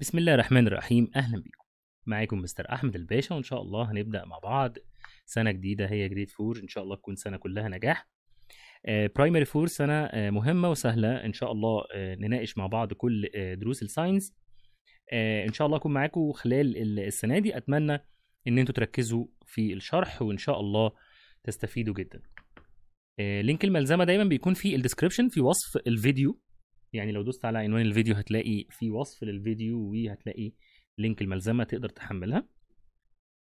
بسم الله الرحمن الرحيم اهلا بيكم معاكم مستر احمد الباشا وان شاء الله هنبدا مع بعض سنه جديده هي جريد فور ان شاء الله تكون سنه كلها نجاح برايمري آه، فور سنه آه، مهمه وسهله ان شاء الله آه، نناقش مع بعض كل دروس الساينس ان شاء الله اكون معاكم خلال السنه دي اتمنى ان انتوا تركزوا في الشرح وان شاء الله تستفيدوا جدا لينك الملزمه دايما بيكون في الديسكربشن في وصف الفيديو يعني لو دوست على عنوان الفيديو هتلاقي في وصف للفيديو وهتلاقي لينك الملزمه تقدر تحملها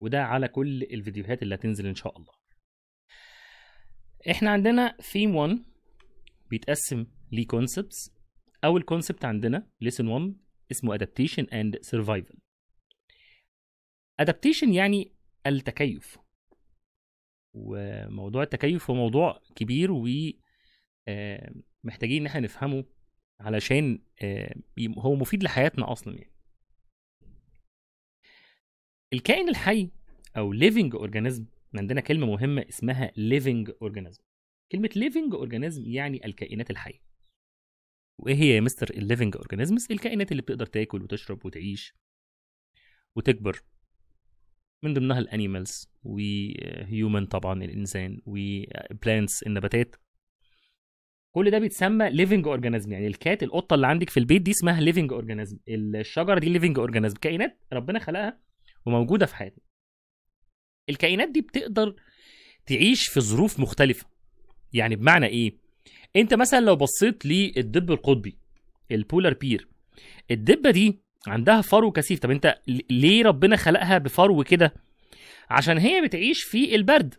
وده على كل الفيديوهات اللي هتنزل ان شاء الله احنا عندنا ثيم 1 بيتقسم لكونسبتس اول كونسبت عندنا ليسن 1 اسمه ادابتيشن اند سيرفايفل ادابتيشن يعني التكيف وموضوع التكيف هو موضوع كبير و آه، محتاجين ان احنا نفهمه علشان آه، هو مفيد لحياتنا اصلا يعني الكائن الحي او living organism عندنا كلمه مهمه اسمها living organism كلمه living organism يعني الكائنات الحيه وايه هي يا مستر الليفنج اورجانيزمز الكائنات اللي بتقدر تاكل وتشرب وتعيش وتكبر من ضمنها الانيمالز وهيومن طبعا الانسان وبلانتس النباتات كل ده بيتسمى ليفنج اورجانيزم يعني الكات القطه اللي عندك في البيت دي اسمها ليفنج اورجانيزم الشجره دي ليفنج اورجانيزم كائنات ربنا خلقها وموجوده في حياتنا الكائنات دي بتقدر تعيش في ظروف مختلفه يعني بمعنى ايه انت مثلا لو بصيت للدب القطبي البولار بير الدبه دي عندها فرو كثيف طب انت ليه ربنا خلقها بفرو كده عشان هي بتعيش في البرد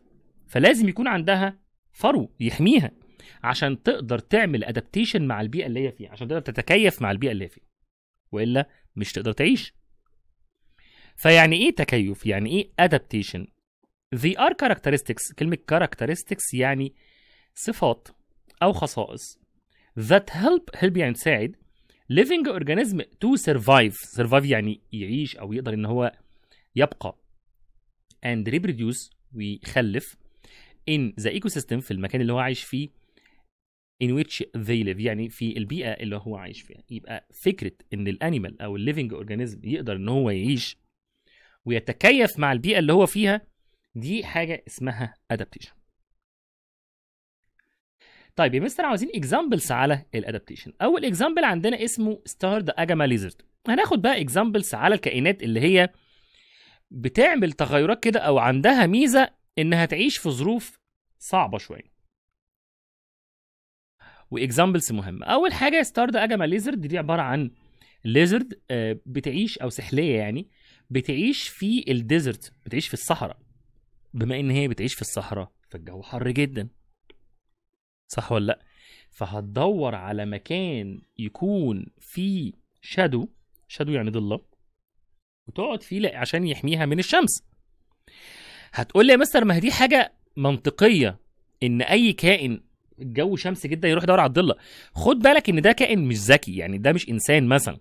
فلازم يكون عندها فرو يحميها عشان تقدر تعمل ادابتيشن مع البيئه اللي هي فيها عشان تقدر تتكيف مع البيئه اللي هي فيها والا مش تقدر تعيش فيعني ايه تكيف يعني ايه ادابتيشن ذي ار كاركترستكس كلمة كاركترستكس يعني صفات أو خصائص that help هيلب يعني تساعد living organism to survive survive يعني يعيش أو يقدر إن هو يبقى and reproduce ويخلف in the ecosystem في المكان اللي هو عايش فيه in which they live يعني في البيئة اللي هو عايش فيها يبقى فكرة ان الانيمال او الليفنج اورجانيزم يقدر ان هو يعيش ويتكيف مع البيئة اللي هو فيها دي حاجة اسمها adaptation طيب يا مستر عاوزين اكزامبلز على الادابتيشن اول اكزامبل عندنا اسمه ستار ذا اجاما ليزرد هناخد بقى اكزامبلز على الكائنات اللي هي بتعمل تغيرات كده او عندها ميزه انها تعيش في ظروف صعبه شويه واكزامبلز مهمه اول حاجه ستارد اجما ليزرد دي عباره عن ليزرد آه، بتعيش او سحليه يعني بتعيش في الديزرت بتعيش في الصحراء بما ان هي بتعيش في الصحراء فالجو حر جدا صح ولا لا فهتدور على مكان يكون فيه شادو شادو يعني ضله وتقعد فيه عشان يحميها من الشمس هتقول لي يا مستر ما دي حاجه منطقيه ان اي كائن الجو شمس جدا يروح يدور على الضله خد بالك ان ده كائن مش ذكي يعني ده مش انسان مثلا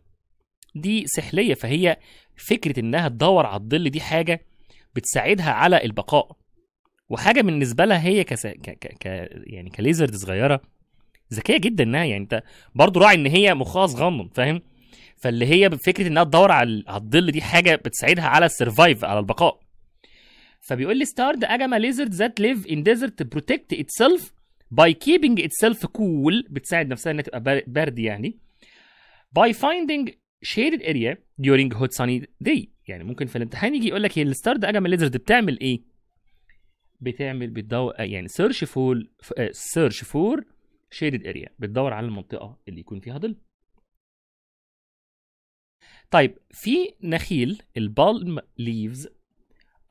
دي سحليه فهي فكره انها تدور على الظل دي حاجه بتساعدها على البقاء وحاجه بالنسبه لها هي كس... ك... ك... ك... يعني كليزرد صغيره ذكيه جدا انها يعني انت برضه راعي ان هي مخها صغنن فاهم فاللي هي فكره انها تدور على الظل دي حاجه بتساعدها على السرفايف على البقاء فبيقول لي ستارد اجما ليزرد ذات ليف ان ديزرت بروتكت اتسلف by keeping itself cool بتساعد نفسها انها تبقى برد يعني by finding shaded area during hot sunny day يعني ممكن في الامتحان يجي يقول لك هي الستار ده اجمل ليزرد بتعمل ايه بتعمل بتدور يعني سيرش فول سيرش فور شيدد اريا بتدور على المنطقه اللي يكون فيها ظل طيب في نخيل البالم leaves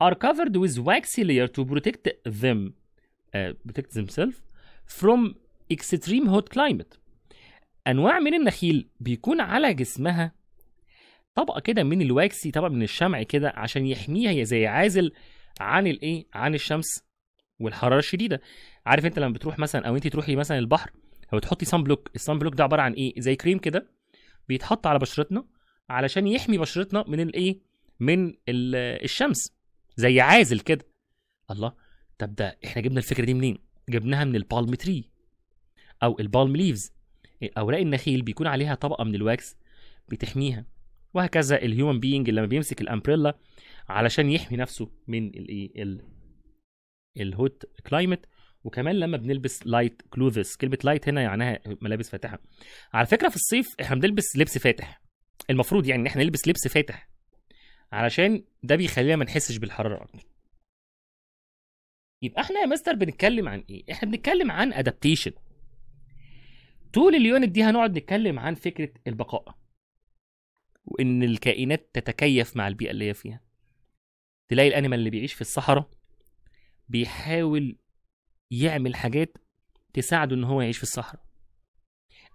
are covered with waxy layer to protect them uh, protect themselves from extreme hot climate انواع من النخيل بيكون على جسمها طبقه كده من الواكسي طبقه من الشمع كده عشان يحميها هي زي عازل عن الايه عن الشمس والحراره الشديده عارف انت لما بتروح مثلا او انت تروحي مثلا البحر او تحطي سان بلوك السان بلوك ده عباره عن ايه زي كريم كده بيتحط على بشرتنا علشان يحمي بشرتنا من الايه من الشمس زي عازل كده الله طب ده احنا جبنا الفكره دي منين جبناها من البالم تري او البالم ليفز اوراق النخيل بيكون عليها طبقه من الواكس بتحميها وهكذا الهيومن بينج لما بيمسك الامبريلا علشان يحمي نفسه من الايه الهوت كلايمت وكمان لما بنلبس لايت كلوذس كلمه لايت هنا معناها ملابس فاتحه على فكره في الصيف احنا بنلبس لبس فاتح المفروض يعني ان احنا نلبس لبس فاتح علشان ده بيخلينا ما نحسش بالحراره اكتر يبقى احنا يا مستر بنتكلم عن ايه احنا بنتكلم عن ادابتيشن طول اليونت دي هنقعد نتكلم عن فكره البقاء وان الكائنات تتكيف مع البيئه اللي هي فيها تلاقي الانيمال اللي بيعيش في الصحراء بيحاول يعمل حاجات تساعده ان هو يعيش في الصحراء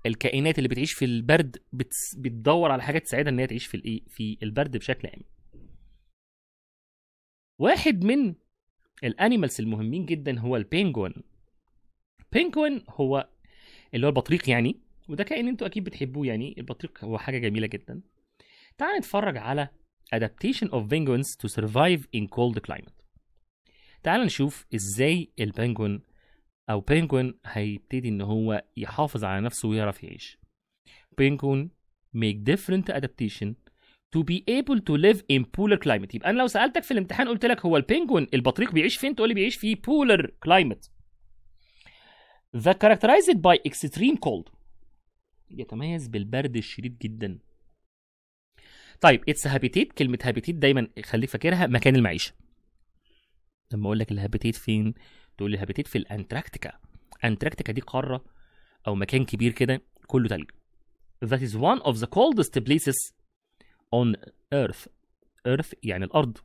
الكائنات اللي بتعيش في البرد بتدور على حاجات تساعدها ان هي تعيش في الايه في البرد بشكل امن واحد من الانيمالز المهمين جدا هو البينجوين بينجوين هو اللي هو البطريق يعني وده كائن انتوا اكيد بتحبوه يعني البطريق هو حاجه جميله جدا تعال نتفرج على adaptation of penguins to survive in cold climate تعال نشوف ازاي البنجوين او بنجوين هيبتدي ان هو يحافظ على نفسه ويعرف يعيش penguin make different adaptation to be able to live in polar climate يبقى انا لو سالتك في الامتحان قلت لك هو البينجوين البطريق بيعيش فين تقول لي بيعيش في polar climate the characterized by extreme cold يتميز بالبرد الشديد جدا طيب اتس هابيتيت كلمه هابيتيت دايما خليك فاكرها مكان المعيشه لما اقول لك الهابيتيت فين تقول لي الهابيتيت في الانتاركتيكا انتاركتيكا دي قاره او مكان كبير كده كله تلج that is one of the coldest places on earth earth يعني الارض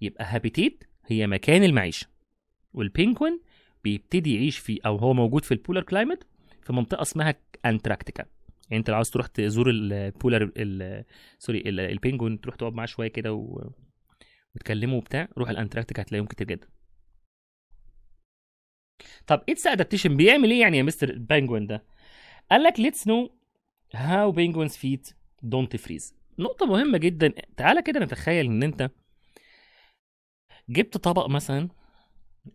يبقى habitat هي مكان المعيشه والبينجوين بيبتدي يعيش فيه او هو موجود في البولار كلايمت في منطقه اسمها انتاركتيكا يعني انت لو عاوز تروح تزور البولار ال سوري البينجوين تروح تقعد معاه شويه كده وتكلمه وبتاع روح الانتاركتيكا هتلاقيهم كتير جدا طب اتس إيه ادابتيشن بيعمل ايه يعني يا مستر البينجوين ده قال لك ليتس نو هاو بينجوينز فيت دونت فريز نقطة مهمة جدا تعالى كده نتخيل ان انت جبت طبق مثلا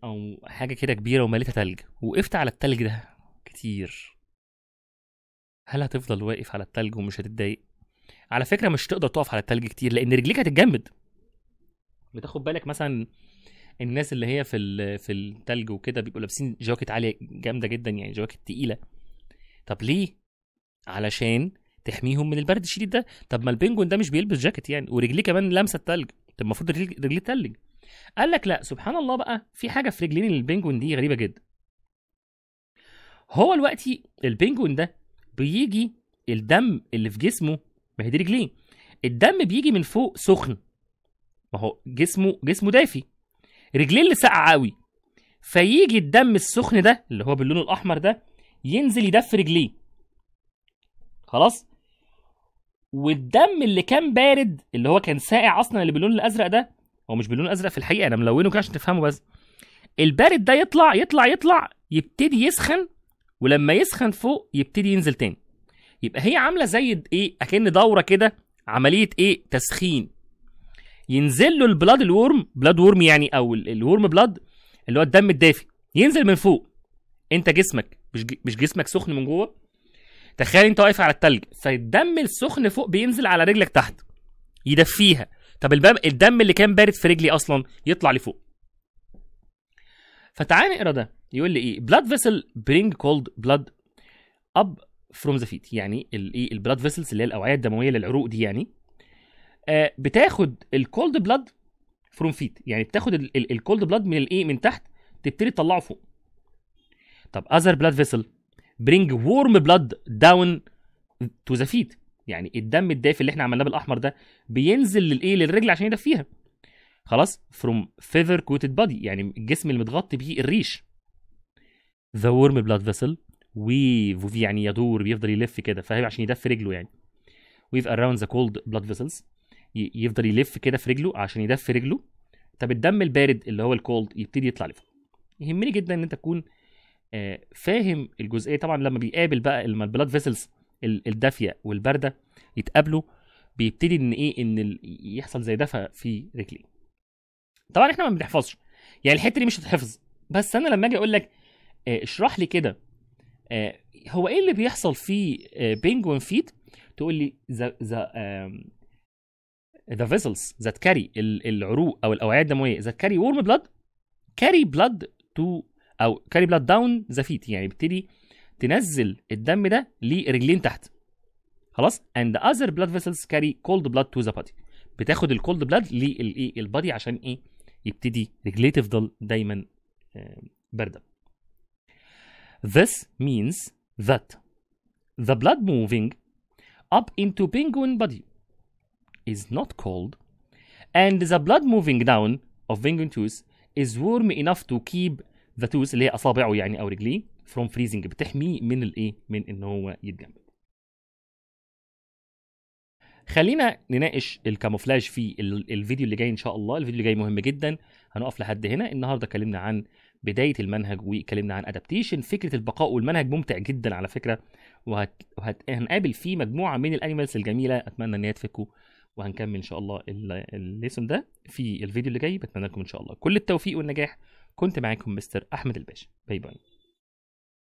او حاجة كده كبيرة ومليتها تلج وقفت على التلج ده كتير هل هتفضل واقف على التلج ومش هتتضايق على فكرة مش تقدر تقف على التلج كتير لان رجليك هتتجمد بتاخد بالك مثلا الناس اللي هي في في التلج وكده بيبقوا لابسين جواكت عاليه جامده جدا يعني جواكت تقيله طب ليه علشان تحميهم من البرد الشديد ده طب ما البنجون ده مش بيلبس جاكيت يعني ورجليه كمان لامسه التلج طب المفروض رجليه تلج قال لك لا سبحان الله بقى في حاجه في رجلين البنجون دي غريبه جدا هو دلوقتي البنجون ده بيجي الدم اللي في جسمه ما هي دي رجليه الدم بيجي من فوق سخن ما هو جسمه جسمه دافي رجليه اللي ساقعه قوي فيجي الدم السخن ده اللي هو باللون الاحمر ده ينزل يدفي رجليه خلاص والدم اللي كان بارد اللي هو كان ساقع اصلا اللي باللون الازرق ده هو مش باللون الازرق في الحقيقه انا ملونه كده عشان تفهمه بس البارد ده يطلع يطلع يطلع يبتدي يسخن ولما يسخن فوق يبتدي ينزل تاني يبقى هي عامله زي ايه اكن دوره كده عمليه ايه تسخين ينزل له البلاد الورم بلاد ورم يعني او الورم بلاد اللي هو الدم الدافي ينزل من فوق انت جسمك مش مش جسمك سخن من جوه تخيل انت واقف على التلج فالدم السخن فوق بينزل على رجلك تحت يدفيها طب الباب الدم اللي كان بارد في رجلي اصلا يطلع لفوق فتعال نقرا ده يقول لي ايه blood vessel bring cold blood up from the feet يعني الايه البلاد فيسلز اللي هي الاوعيه الدمويه للعروق دي يعني آه بتاخد الكولد بلاد فروم فيت يعني بتاخد الكولد بلاد من الايه من تحت تبتدي تطلعه فوق طب اذر بلاد فيسل برينج وورم بلاد داون تو ذا فيت يعني الدم الدافئ اللي احنا عملناه بالاحمر ده بينزل للايه للرجل عشان يدفيها خلاص فروم feather coated بادي يعني الجسم اللي متغطي بيه الريش ذا warm بلاد فيسل ويف يعني يدور بيفضل يلف كده فاهم عشان يدفي رجله يعني ويف اراوند ذا كولد بلاد فيسلز يفضل يلف كده في رجله عشان يدفي رجله طب الدم البارد اللي هو الكولد يبتدي يطلع لفوق يهمني جدا ان انت تكون آه، فاهم الجزئيه طبعا لما بيقابل بقى لما البلاد فيسلز الدافيه والبارده يتقابلوا بيبتدي ان ايه ان يحصل زي دفى في رجليه طبعا احنا ما بنحفظش يعني الحته دي مش هتحفظ بس انا لما اجي اقول لك آه، اشرح لي كده آه، هو ايه اللي بيحصل في بينجوين فيت تقول لي ذا ذا ذا فيسلز ذات كاري العروق او الاوعيه الدمويه ذات كاري ورم بلاد كاري بلاد تو او كاري بلاد داون ذا فيت يعني بتبتدي تنزل الدم ده لرجلين تحت خلاص اند اذر بلاد فيسلز كاري كولد بلاد تو ذا بادي بتاخد الكولد بلاد للايه البادي عشان ايه يبتدي رجليه تفضل دايما آه، بارده This means that the blood moving up into penguin body is not cold and the blood moving down of penguin tooth is warm enough to keep ذا توز اللي هي اصابعه يعني او رجليه فروم فريزنج بتحميه من الايه من ان هو يتجمد خلينا نناقش الكاموفلاج في الفيديو اللي جاي ان شاء الله الفيديو اللي جاي مهم جدا هنقف لحد هنا النهارده اتكلمنا عن بدايه المنهج واتكلمنا عن ادابتيشن فكره البقاء والمنهج ممتع جدا على فكره وهت... وهت... هنقابل فيه مجموعه من الانيمالز الجميله اتمنى ان هي تفكوا وهنكمل ان شاء الله الليسون ده في الفيديو اللي جاي بتمنى لكم ان شاء الله كل التوفيق والنجاح كنت معاكم مستر احمد الباشا باي باي